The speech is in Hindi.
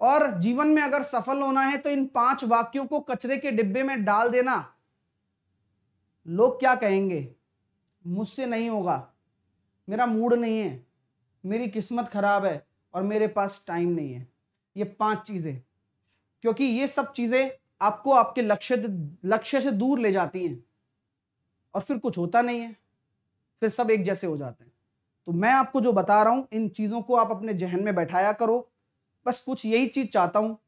और जीवन में अगर सफल होना है तो इन पांच वाक्यों को कचरे के डिब्बे में डाल देना लोग क्या कहेंगे मुझसे नहीं होगा मेरा मूड नहीं है मेरी किस्मत खराब है और मेरे पास टाइम नहीं है ये पांच चीज़ें क्योंकि ये सब चीज़ें आपको आपके लक्ष्य लक्ष्य से दूर ले जाती हैं और फिर कुछ होता नहीं है फिर सब एक जैसे हो जाते हैं तो मैं आपको जो बता रहा हूँ इन चीज़ों को आप अपने जहन में बैठाया करो बस कुछ यही चीज़ चाहता हूं